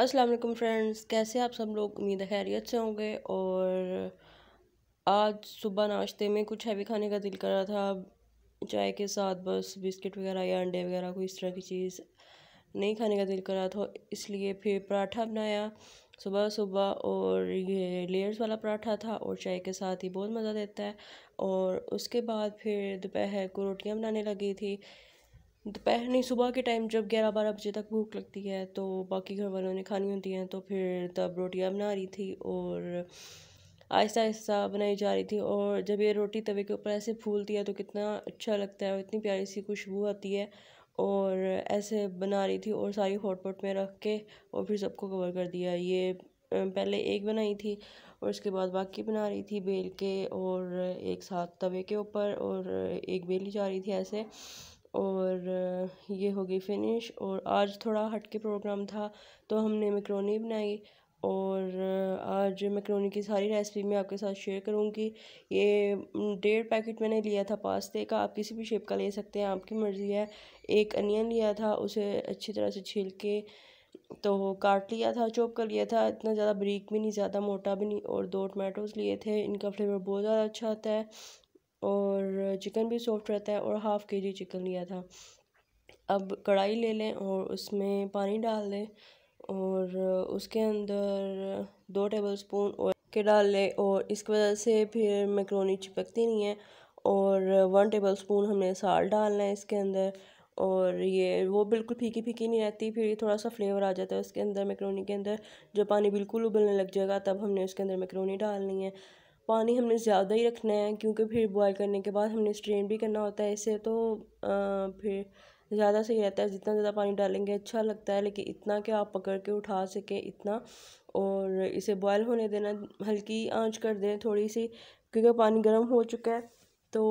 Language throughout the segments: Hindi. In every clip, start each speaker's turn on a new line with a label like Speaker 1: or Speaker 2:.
Speaker 1: अस्सलाम वालेकुम फ्रेंड्स कैसे आप सब लोग उम्मीद है खैरियत से होंगे और आज सुबह नाश्ते में कुछ हैवी खाने का दिल कर रहा था चाय के साथ बस बिस्किट वगैरह या अंडे वगैरह कोई इस तरह की चीज़ नहीं खाने का दिल कर रहा था इसलिए फिर पराठा बनाया सुबह सुबह और ये लेयर्स वाला पराठा था और चाय के साथ ही बहुत मज़ा देता है और उसके बाद फिर दोपहर को रोटियाँ बनाने लगी थी दोपहर नहीं सुबह के टाइम जब ग्यारह बारह बजे तक भूख लगती है तो बाकी घर वालों ने खानी होती हैं तो फिर तब रोटियाँ बना रही थी और आहिस्ता आहिस्ता बनाई जा रही थी और जब ये रोटी तवे के ऊपर ऐसे फूलती है तो कितना अच्छा लगता है और इतनी प्यारी सी खुशबू आती है और ऐसे बना रही थी और सारी हॉटपॉट में रख के और फिर सबको कवर कर दिया ये पहले एक बनाई थी और उसके बाद बाकी बना रही थी बेल के और एक साथ तवे के ऊपर और एक बेली जा रही थी ऐसे और ये हो गई फिनिश और आज थोड़ा हट के प्रोग्राम था तो हमने मैक्रोनी बनाई और आज मैक्रोनी की सारी रेसिपी मैं आपके साथ शेयर करूँगी ये डेढ़ पैकेट मैंने लिया था पास्ते का आप किसी भी शेप का ले सकते हैं आपकी मर्ज़ी है एक अनियन लिया था उसे अच्छी तरह से छील के तो काट लिया था चॉप कर लिया था इतना ज़्यादा ब्रीक भी नहीं ज़्यादा मोटा भी नहीं और दो टमाटोज़ लिए थे इनका फ्लेवर बहुत ज़्यादा अच्छा आता है और चिकन भी सॉफ्ट रहता है और हाफ़ के जी चिकन लिया था अब कढ़ाई ले लें और उसमें पानी डाल दें और उसके अंदर दो टेबल स्पून ऑयल के डाल लें और इसकी वजह से फिर मैक्रोनी चिपकती नहीं है और वन टेबल स्पून हमने साल्ट डालना है इसके अंदर और ये वो बिल्कुल फीकी फीकी नहीं रहती फिर ये थोड़ा सा फ्लेवर आ जाता है उसके अंदर मैक्रोनी के अंदर जब पानी बिल्कुल उबलने लग जाएगा तब हमने उसके अंदर मैक्रोनी डालनी है पानी हमने ज़्यादा ही रखना है क्योंकि फिर बॉयल करने के बाद हमने स्ट्रेन भी करना होता है इसे तो फिर ज़्यादा सही रहता है जितना ज़्यादा पानी डालेंगे अच्छा लगता है लेकिन इतना कि आप पकड़ के उठा सकें इतना और इसे बॉयल होने देना हल्की आंच कर दें थोड़ी सी क्योंकि पानी गर्म हो चुका है तो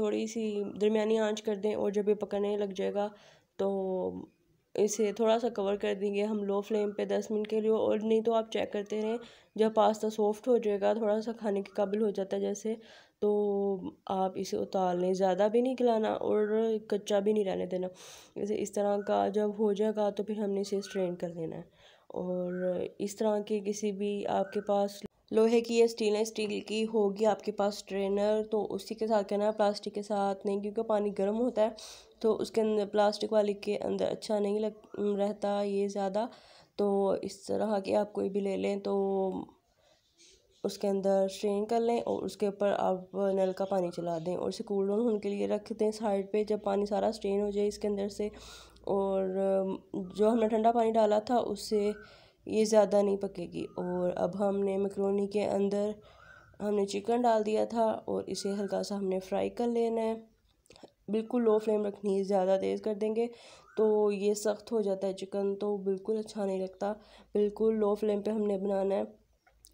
Speaker 1: थोड़ी सी दरमिया आंच कर दें और जब ये पकड़ने लग जाएगा तो इसे थोड़ा सा कवर कर देंगे हम लो फ्लेम पे दस मिनट के लिए और नहीं तो आप चेक करते रहें जब पास्ता सॉफ्ट हो जाएगा थोड़ा सा खाने के काबिल हो जाता है जैसे तो आप इसे उतार लें ज़्यादा भी नहीं खिलाना और कच्चा भी नहीं रहने देना जैसे इस तरह का जब हो जाएगा तो फिर हमने इसे स्ट्रेन कर देना है और इस तरह के किसी भी आपके पास लोहे की या है स्टील की होगी आपके पास ट्रेनर तो उसी के साथ कहना है प्लास्टिक के साथ नहीं क्योंकि पानी गर्म होता है तो उसके अंदर प्लास्टिक वाली के अंदर अच्छा नहीं लग रहता ये ज़्यादा तो इस तरह के आप कोई भी ले लें तो उसके अंदर स्ट्रेन कर लें और उसके ऊपर आप नल का पानी चला दें और इसे कूल डाउन होने के लिए रख दें साइड पे जब पानी सारा स्ट्रेन हो जाए इसके अंदर से और जो हमने ठंडा पानी डाला था उससे ये ज़्यादा नहीं पकेगी और अब हमने मकरोनी के अंदर हमने चिकन डाल दिया था और इसे हल्का सा हमने फ्राई कर लेना है बिल्कुल लो फ्लेम रखनी है ज़्यादा तेज़ कर देंगे तो ये सख्त हो जाता है चिकन तो बिल्कुल अच्छा नहीं लगता बिल्कुल लो फ्लेम पे हमने बनाना है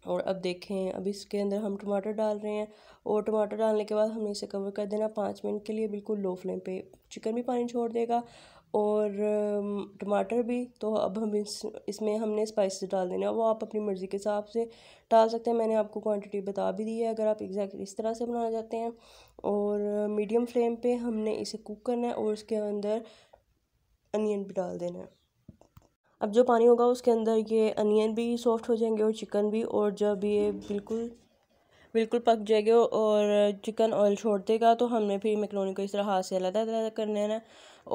Speaker 1: और अब देखें अब इसके अंदर हम टमाटर डाल रहे हैं और टमाटर डालने के बाद हमने इसे कवर कर देना पाँच मिनट के लिए बिल्कुल लो फ्लेम पे चिकन भी पानी छोड़ देगा और टमाटर भी तो अब हम इस इसमें हमने स्पाइसेस डाल देने वो आप अपनी मर्ज़ी के हिसाब से डाल सकते हैं मैंने आपको क्वांटिटी बता भी दी है अगर आप एग्जैक्ट इस तरह से बनाना चाहते हैं और मीडियम फ्लेम पे हमने इसे कुक करना है और उसके अंदर अनियन भी डाल देना है अब जो पानी होगा उसके अंदर ये अनियन भी सॉफ्ट हो जाएंगे और चिकन भी और जब ये बिल्कुल बिल्कुल पक जाएगा और चिकन ऑयल छोड़ देगा तो हमने फिर मैक्रोनी को इस तरह हाथ से अलहदा अलहदा करने है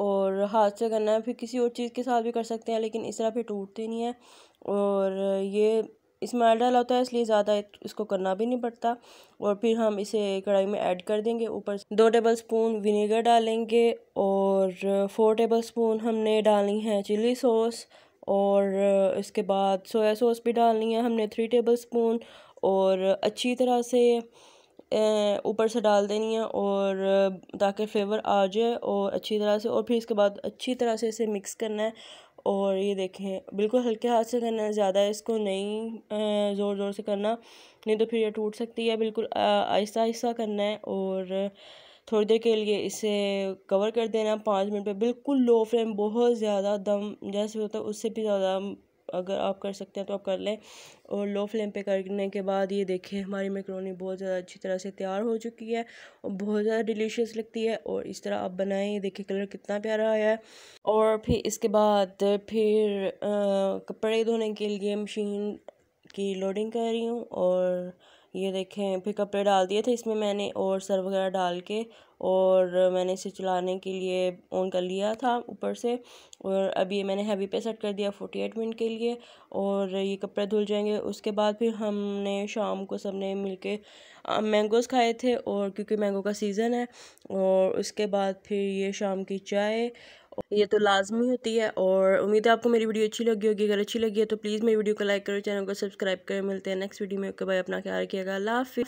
Speaker 1: और हाथ से करना है फिर किसी और चीज़ के साथ भी कर सकते हैं लेकिन इस तरह फिर टूटती नहीं है और ये इसमें डाला होता है इसलिए ज़्यादा इसको करना भी नहीं पड़ता और फिर हम इसे कढ़ाई में ऐड कर देंगे ऊपर दो टेबल स्पून विनेगर डालेंगे और फोर टेबल स्पून हमने डाली है चिली सॉस और इसके बाद सोया सॉस भी डालनी है हमने थ्री टेबल स्पून और अच्छी तरह से ऊपर से डाल देनी है और ताकि फ्लेवर आ जाए और अच्छी तरह से और फिर इसके बाद अच्छी तरह से इसे मिक्स करना है और ये देखें बिल्कुल हल्के हाथ से करना है ज़्यादा इसको नहीं ज़ोर ज़ोर से करना नहीं तो फिर ये टूट सकती है बिल्कुल आहिस्ता आहिस्ता करना है और थोड़ी देर के लिए इसे कवर कर देना पाँच मिनट पे बिल्कुल लो फ्लेम बहुत ज़्यादा दम जैसे होता है उससे भी ज़्यादा अगर आप कर सकते हैं तो आप कर लें और लो फ्लेम पे करने के बाद ये देखें हमारी मैक्रोनी बहुत ज़्यादा अच्छी तरह से तैयार हो चुकी है और बहुत ज़्यादा डिलीशियस लगती है और इस तरह आप बनाएं ये देखें कलर कितना प्यारा आया है और फिर इसके बाद फिर आ, कपड़े धोने के लिए मशीन की लोडिंग कर रही हूँ और ये देखें फिर कपड़े डाल दिए थे इसमें मैंने और सर वगैरह डाल के और मैंने इसे चलाने के लिए ऑन कर लिया था ऊपर से और अभी मैंने हैवी पे सेट कर दिया फोर्टी एट मिनट के लिए और ये कपड़े धुल जाएंगे उसके बाद फिर हमने शाम को सबने मिल के मैंगोज़ खाए थे और क्योंकि मैंगो का सीज़न है और उसके बाद फिर ये शाम की चाय ये तो लाजमी होती है और उम्मीद है आपको मेरी वीडियो अच्छी लगी होगी अगर अच्छी लगी है तो प्लीज़ मेरी वीडियो को लाइक करो चैनल को सब्सक्राइब करें मिलते हैं नेक्स्ट वीडियो में ओके भाई अपना ख्याल रखिएगा अल्लाह हाफि